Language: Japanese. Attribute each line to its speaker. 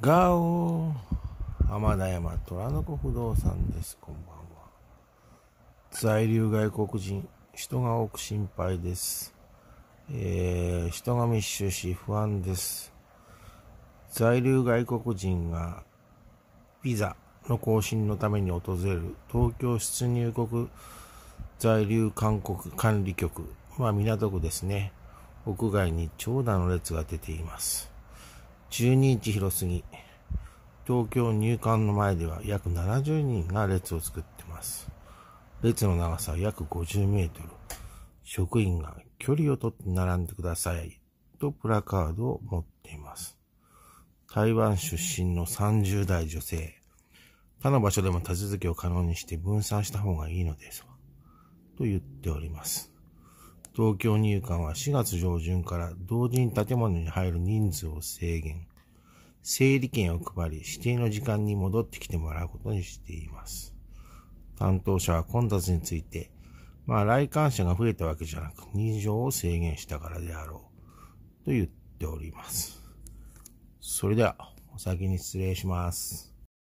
Speaker 1: ガオ浜田山虎の子不動産です。こんばんは。在留外国人、人が多く心配です。えー、人が密集し不安です。在留外国人がビザの更新のために訪れる東京出入国在留韓国管理局、まあ港区ですね。屋外に長蛇の列が出ています。12日広過ぎ、東京入管の前では約70人が列を作っています。列の長さは約50メートル。職員が距離をとって並んでくださいとプラカードを持っています。台湾出身の30代女性。他の場所でも手続きを可能にして分散した方がいいのですと言っております。東京入管は4月上旬から同時に建物に入る人数を制限、整理券を配り指定の時間に戻ってきてもらうことにしています。担当者は混雑について、まあ来館者が増えたわけじゃなく人情を制限したからであろうと言っております。それではお先に失礼します。